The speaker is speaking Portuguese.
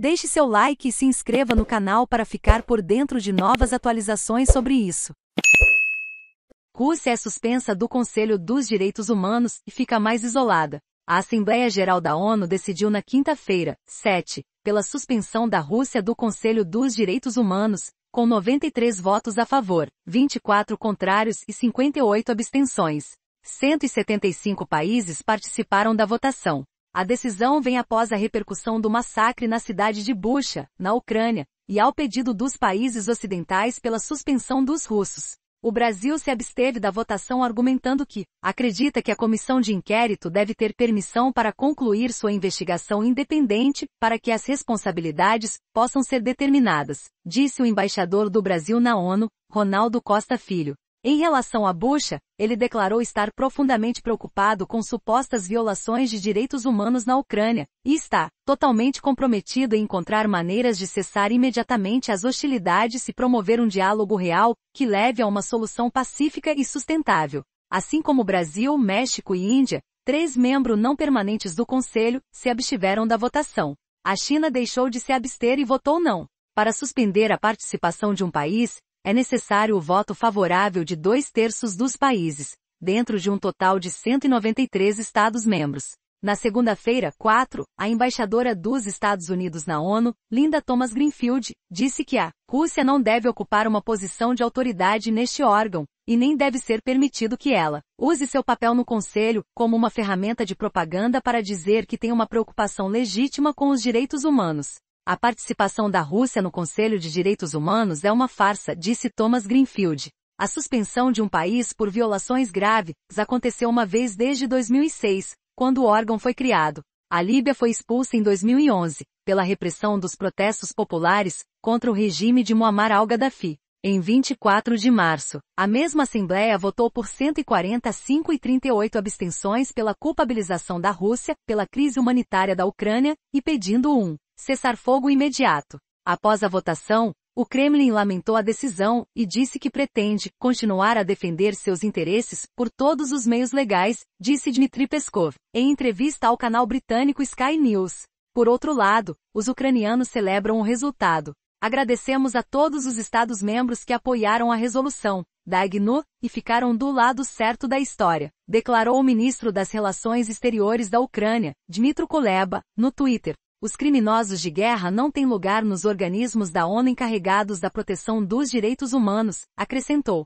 Deixe seu like e se inscreva no canal para ficar por dentro de novas atualizações sobre isso. Rússia é suspensa do Conselho dos Direitos Humanos e fica mais isolada. A Assembleia Geral da ONU decidiu na quinta-feira, 7, pela suspensão da Rússia do Conselho dos Direitos Humanos, com 93 votos a favor, 24 contrários e 58 abstenções. 175 países participaram da votação. A decisão vem após a repercussão do massacre na cidade de Bucha, na Ucrânia, e ao pedido dos países ocidentais pela suspensão dos russos. O Brasil se absteve da votação argumentando que acredita que a comissão de inquérito deve ter permissão para concluir sua investigação independente para que as responsabilidades possam ser determinadas, disse o embaixador do Brasil na ONU, Ronaldo Costa Filho. Em relação à Bucha, ele declarou estar profundamente preocupado com supostas violações de direitos humanos na Ucrânia, e está totalmente comprometido em encontrar maneiras de cessar imediatamente as hostilidades e promover um diálogo real, que leve a uma solução pacífica e sustentável. Assim como Brasil, México e Índia, três membros não permanentes do Conselho se abstiveram da votação. A China deixou de se abster e votou não. Para suspender a participação de um país, é necessário o voto favorável de dois terços dos países, dentro de um total de 193 Estados-membros. Na segunda-feira, 4, a embaixadora dos Estados Unidos na ONU, Linda Thomas Greenfield, disse que a Rússia não deve ocupar uma posição de autoridade neste órgão, e nem deve ser permitido que ela use seu papel no Conselho como uma ferramenta de propaganda para dizer que tem uma preocupação legítima com os direitos humanos. A participação da Rússia no Conselho de Direitos Humanos é uma farsa, disse Thomas Greenfield. A suspensão de um país por violações graves aconteceu uma vez desde 2006, quando o órgão foi criado. A Líbia foi expulsa em 2011, pela repressão dos protestos populares contra o regime de Muammar al-Gaddafi. Em 24 de março, a mesma Assembleia votou por 145 e 38 abstenções pela culpabilização da Rússia pela crise humanitária da Ucrânia e pedindo um Cessar fogo imediato. Após a votação, o Kremlin lamentou a decisão e disse que pretende continuar a defender seus interesses por todos os meios legais, disse Dmitry Peskov, em entrevista ao canal britânico Sky News. Por outro lado, os ucranianos celebram o resultado. Agradecemos a todos os Estados-membros que apoiaram a resolução da IGNU, e ficaram do lado certo da história, declarou o ministro das Relações Exteriores da Ucrânia, Dmitry Kuleba, no Twitter. Os criminosos de guerra não têm lugar nos organismos da ONU encarregados da proteção dos direitos humanos, acrescentou.